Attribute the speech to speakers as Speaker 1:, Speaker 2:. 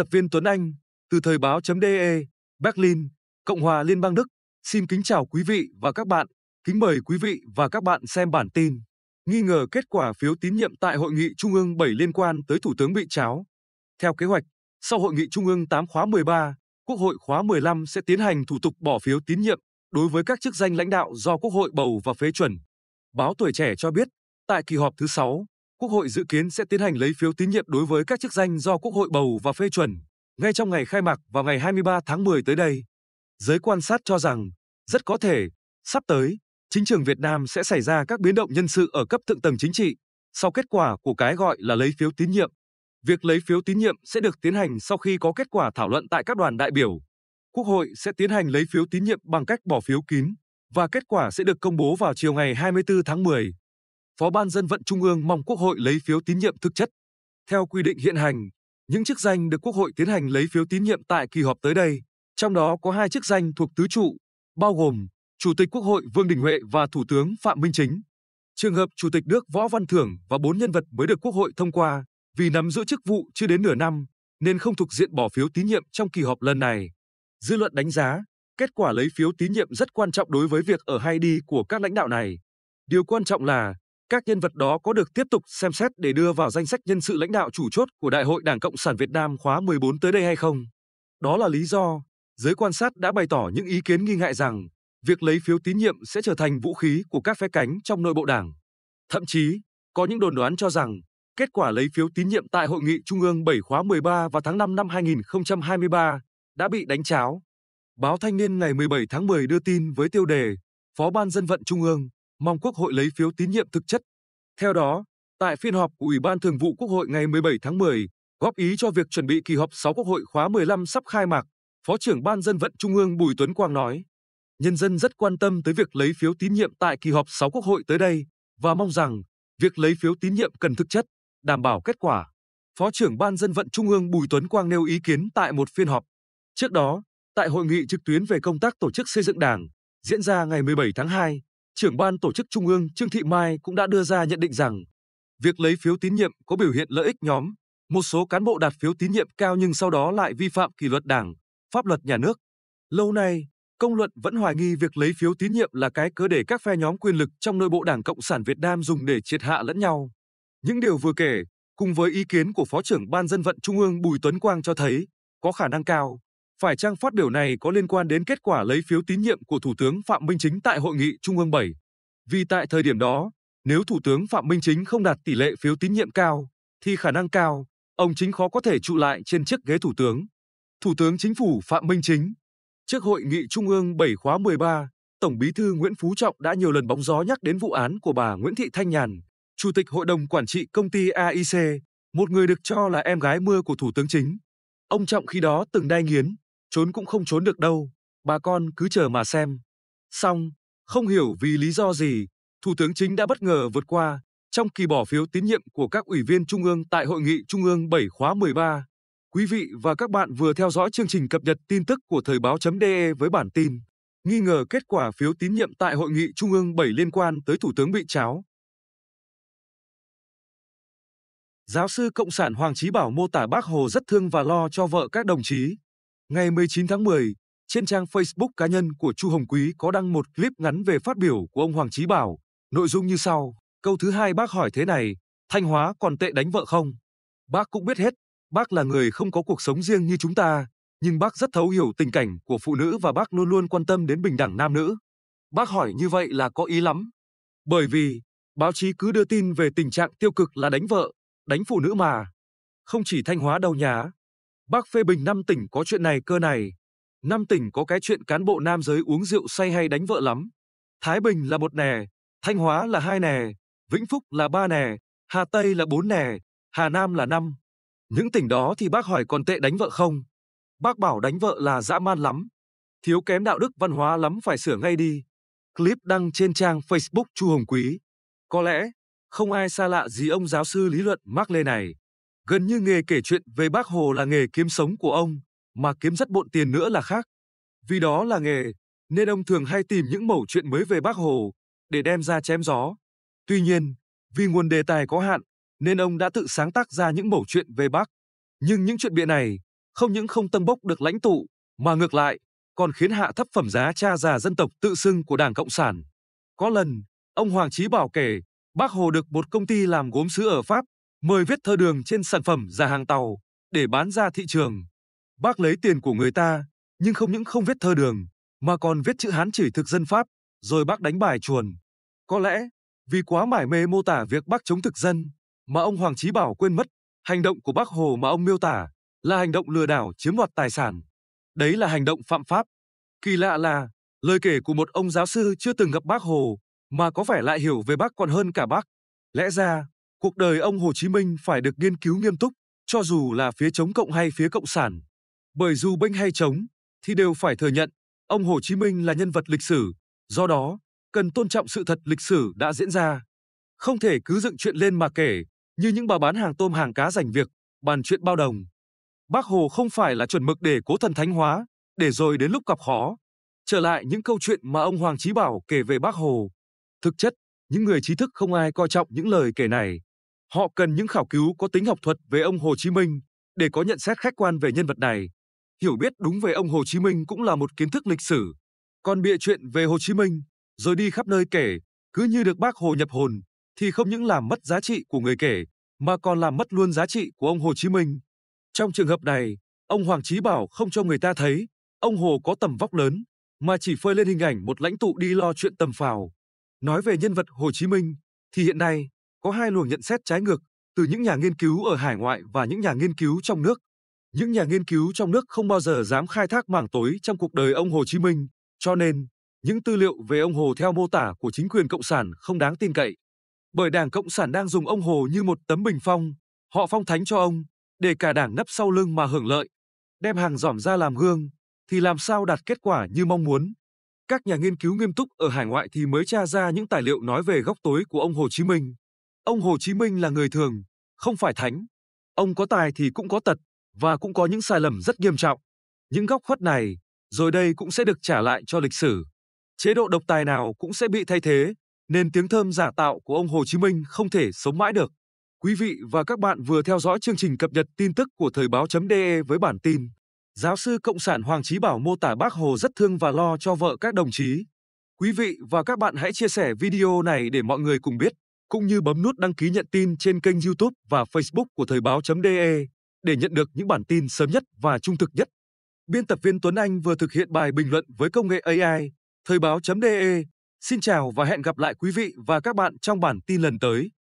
Speaker 1: tập viên Tuấn Anh, từ thời báo.de, Berlin, Cộng hòa Liên bang Đức. Xin kính chào quý vị và các bạn. Kính mời quý vị và các bạn xem bản tin. Nghi ngờ kết quả phiếu tín nhiệm tại Hội nghị Trung ương 7 liên quan tới Thủ tướng bị cháo. Theo kế hoạch, sau Hội nghị Trung ương 8 khóa 13, Quốc hội khóa 15 sẽ tiến hành thủ tục bỏ phiếu tín nhiệm đối với các chức danh lãnh đạo do Quốc hội bầu và phê chuẩn. Báo Tuổi Trẻ cho biết, tại kỳ họp thứ 6, Quốc hội dự kiến sẽ tiến hành lấy phiếu tín nhiệm đối với các chức danh do Quốc hội bầu và phê chuẩn ngay trong ngày khai mạc vào ngày 23 tháng 10 tới đây. Giới quan sát cho rằng, rất có thể, sắp tới, chính trường Việt Nam sẽ xảy ra các biến động nhân sự ở cấp thượng tầng chính trị sau kết quả của cái gọi là lấy phiếu tín nhiệm. Việc lấy phiếu tín nhiệm sẽ được tiến hành sau khi có kết quả thảo luận tại các đoàn đại biểu. Quốc hội sẽ tiến hành lấy phiếu tín nhiệm bằng cách bỏ phiếu kín và kết quả sẽ được công bố vào chiều ngày 24 tháng 10. Phó Ban Dân vận Trung ương mong Quốc hội lấy phiếu tín nhiệm thực chất. Theo quy định hiện hành, những chức danh được Quốc hội tiến hành lấy phiếu tín nhiệm tại kỳ họp tới đây, trong đó có hai chức danh thuộc tứ trụ, bao gồm Chủ tịch Quốc hội Vương Đình Huệ và Thủ tướng Phạm Minh Chính. Trường hợp Chủ tịch nước Võ Văn Thưởng và bốn nhân vật mới được Quốc hội thông qua vì nắm giữ chức vụ chưa đến nửa năm nên không thuộc diện bỏ phiếu tín nhiệm trong kỳ họp lần này. Dư luận đánh giá, kết quả lấy phiếu tín nhiệm rất quan trọng đối với việc ở hay đi của các lãnh đạo này. Điều quan trọng là các nhân vật đó có được tiếp tục xem xét để đưa vào danh sách nhân sự lãnh đạo chủ chốt của Đại hội Đảng Cộng sản Việt Nam khóa 14 tới đây hay không? Đó là lý do giới quan sát đã bày tỏ những ý kiến nghi ngại rằng việc lấy phiếu tín nhiệm sẽ trở thành vũ khí của các phe cánh trong nội bộ Đảng. Thậm chí, có những đồn đoán cho rằng kết quả lấy phiếu tín nhiệm tại Hội nghị Trung ương 7 khóa 13 vào tháng 5 năm 2023 đã bị đánh cháo. Báo Thanh niên ngày 17 tháng 10 đưa tin với tiêu đề Phó Ban Dân vận Trung ương mong Quốc hội lấy phiếu tín nhiệm thực chất. Theo đó, tại phiên họp của Ủy ban Thường vụ Quốc hội ngày 17 tháng 10, góp ý cho việc chuẩn bị kỳ họp 6 Quốc hội khóa 15 sắp khai mạc, Phó trưởng Ban dân vận Trung ương Bùi Tuấn Quang nói, nhân dân rất quan tâm tới việc lấy phiếu tín nhiệm tại kỳ họp 6 Quốc hội tới đây và mong rằng việc lấy phiếu tín nhiệm cần thực chất, đảm bảo kết quả. Phó trưởng Ban dân vận Trung ương Bùi Tuấn Quang nêu ý kiến tại một phiên họp. Trước đó, tại hội nghị trực tuyến về công tác tổ chức xây dựng Đảng diễn ra ngày 17 tháng 2, trưởng ban tổ chức Trung ương Trương Thị Mai cũng đã đưa ra nhận định rằng việc lấy phiếu tín nhiệm có biểu hiện lợi ích nhóm, một số cán bộ đạt phiếu tín nhiệm cao nhưng sau đó lại vi phạm kỷ luật đảng, pháp luật nhà nước. Lâu nay, công luận vẫn hoài nghi việc lấy phiếu tín nhiệm là cái cớ để các phe nhóm quyền lực trong nội bộ Đảng Cộng sản Việt Nam dùng để triệt hạ lẫn nhau. Những điều vừa kể, cùng với ý kiến của Phó trưởng Ban Dân vận Trung ương Bùi Tuấn Quang cho thấy, có khả năng cao, phải chăng phát biểu này có liên quan đến kết quả lấy phiếu tín nhiệm của Thủ tướng Phạm Minh Chính tại Hội nghị Trung ương 7? Vì tại thời điểm đó, nếu Thủ tướng Phạm Minh Chính không đạt tỷ lệ phiếu tín nhiệm cao, thì khả năng cao, ông Chính khó có thể trụ lại trên chiếc ghế Thủ tướng. Thủ tướng Chính phủ Phạm Minh Chính Trước Hội nghị Trung ương 7 khóa 13, Tổng bí thư Nguyễn Phú Trọng đã nhiều lần bóng gió nhắc đến vụ án của bà Nguyễn Thị Thanh Nhàn, Chủ tịch Hội đồng Quản trị công ty AIC, một người được cho là em gái mưa của Thủ tướng Chính. Ông Trọng khi đó từng đai nghiến, trốn cũng không trốn được đâu, bà con cứ chờ mà xem. Xong, không hiểu vì lý do gì, Thủ tướng Chính đã bất ngờ vượt qua trong kỳ bỏ phiếu tín nhiệm của các ủy viên Trung ương tại Hội nghị Trung ương 7 khóa 13. Quý vị và các bạn vừa theo dõi chương trình cập nhật tin tức của Thời báo.de với bản tin Nghi ngờ kết quả phiếu tín nhiệm tại Hội nghị Trung ương 7 liên quan tới Thủ tướng bị cháo. Giáo sư Cộng sản Hoàng Chí Bảo mô tả bác Hồ rất thương và lo cho vợ các đồng chí. Ngày 19 tháng 10, trên trang Facebook cá nhân của Chu Hồng Quý có đăng một clip ngắn về phát biểu của ông Hoàng Chí Bảo, nội dung như sau: Câu thứ hai bác hỏi thế này, Thanh Hóa còn tệ đánh vợ không? Bác cũng biết hết, bác là người không có cuộc sống riêng như chúng ta, nhưng bác rất thấu hiểu tình cảnh của phụ nữ và bác luôn luôn quan tâm đến bình đẳng nam nữ. Bác hỏi như vậy là có ý lắm. Bởi vì, báo chí cứ đưa tin về tình trạng tiêu cực là đánh vợ, đánh phụ nữ mà. Không chỉ Thanh Hóa đâu nhá, Bác phê bình năm tỉnh có chuyện này cơ này. Năm tỉnh có cái chuyện cán bộ nam giới uống rượu say hay đánh vợ lắm. Thái Bình là một nè, Thanh Hóa là hai nè, Vĩnh Phúc là ba nè, Hà Tây là bốn nè, Hà Nam là năm. Những tỉnh đó thì bác hỏi còn tệ đánh vợ không? Bác bảo đánh vợ là dã man lắm. Thiếu kém đạo đức văn hóa lắm phải sửa ngay đi. Clip đăng trên trang Facebook Chu Hồng Quý. Có lẽ, không ai xa lạ gì ông giáo sư lý luận Mark Lê này. Gần như nghề kể chuyện về Bác Hồ là nghề kiếm sống của ông, mà kiếm rất bộn tiền nữa là khác. Vì đó là nghề, nên ông thường hay tìm những mẩu chuyện mới về Bác Hồ để đem ra chém gió. Tuy nhiên, vì nguồn đề tài có hạn, nên ông đã tự sáng tác ra những mẩu chuyện về Bác. Nhưng những chuyện bịa này không những không tâm bốc được lãnh tụ, mà ngược lại, còn khiến hạ thấp phẩm giá cha già dân tộc tự xưng của Đảng Cộng sản. Có lần, ông Hoàng Chí Bảo kể, Bác Hồ được một công ty làm gốm sứ ở Pháp mời viết thơ đường trên sản phẩm ra hàng tàu để bán ra thị trường. Bác lấy tiền của người ta, nhưng không những không viết thơ đường, mà còn viết chữ Hán chỉ thực dân Pháp, rồi bác đánh bài chuồn. Có lẽ, vì quá mải mê mô tả việc bác chống thực dân, mà ông Hoàng Chí Bảo quên mất, hành động của bác Hồ mà ông miêu tả là hành động lừa đảo chiếm đoạt tài sản. Đấy là hành động phạm pháp. Kỳ lạ là, lời kể của một ông giáo sư chưa từng gặp bác Hồ, mà có vẻ lại hiểu về bác còn hơn cả bác. Lẽ ra, cuộc đời ông Hồ Chí Minh phải được nghiên cứu nghiêm túc, cho dù là phía chống cộng hay phía cộng sản. Bởi dù bênh hay chống, thì đều phải thừa nhận, ông Hồ Chí Minh là nhân vật lịch sử, do đó, cần tôn trọng sự thật lịch sử đã diễn ra. Không thể cứ dựng chuyện lên mà kể, như những bà bán hàng tôm hàng cá rảnh việc, bàn chuyện bao đồng. Bác Hồ không phải là chuẩn mực để cố thần thánh hóa, để rồi đến lúc gặp khó. Trở lại những câu chuyện mà ông Hoàng Chí Bảo kể về Bác Hồ. Thực chất, những người trí thức không ai coi trọng những lời kể này. Họ cần những khảo cứu có tính học thuật về ông Hồ Chí Minh để có nhận xét khách quan về nhân vật này. Hiểu biết đúng về ông Hồ Chí Minh cũng là một kiến thức lịch sử. Còn bịa chuyện về Hồ Chí Minh, rồi đi khắp nơi kể, cứ như được bác Hồ nhập hồn, thì không những làm mất giá trị của người kể, mà còn làm mất luôn giá trị của ông Hồ Chí Minh. Trong trường hợp này, ông Hoàng Chí Bảo không cho người ta thấy ông Hồ có tầm vóc lớn, mà chỉ phơi lên hình ảnh một lãnh tụ đi lo chuyện tầm phào. Nói về nhân vật Hồ Chí Minh, thì hiện nay, có hai luồng nhận xét trái ngược từ những nhà nghiên cứu ở hải ngoại và những nhà nghiên cứu trong nước. Những nhà nghiên cứu trong nước không bao giờ dám khai thác mảng tối trong cuộc đời ông Hồ Chí Minh, cho nên những tư liệu về ông Hồ theo mô tả của chính quyền cộng sản không đáng tin cậy. Bởi Đảng Cộng sản đang dùng ông Hồ như một tấm bình phong, họ phong thánh cho ông, để cả đảng nấp sau lưng mà hưởng lợi. Đem hàng giỏm ra làm gương, thì làm sao đạt kết quả như mong muốn. Các nhà nghiên cứu nghiêm túc ở hải ngoại thì mới tra ra những tài liệu nói về góc tối của ông Hồ Chí Minh. Ông Hồ Chí Minh là người thường, không phải thánh. Ông có tài thì cũng có tật và cũng có những sai lầm rất nghiêm trọng. Những góc khuất này rồi đây cũng sẽ được trả lại cho lịch sử. Chế độ độc tài nào cũng sẽ bị thay thế, nên tiếng thơm giả tạo của ông Hồ Chí Minh không thể sống mãi được. Quý vị và các bạn vừa theo dõi chương trình cập nhật tin tức của Thời báo.de với bản tin Giáo sư Cộng sản Hoàng Chí Bảo mô tả bác Hồ rất thương và lo cho vợ các đồng chí. Quý vị và các bạn hãy chia sẻ video này để mọi người cùng biết cũng như bấm nút đăng ký nhận tin trên kênh YouTube và Facebook của Thời báo.de để nhận được những bản tin sớm nhất và trung thực nhất. Biên tập viên Tuấn Anh vừa thực hiện bài bình luận với công nghệ AI, Thời báo.de. Xin chào và hẹn gặp lại quý vị và các bạn trong bản tin lần tới.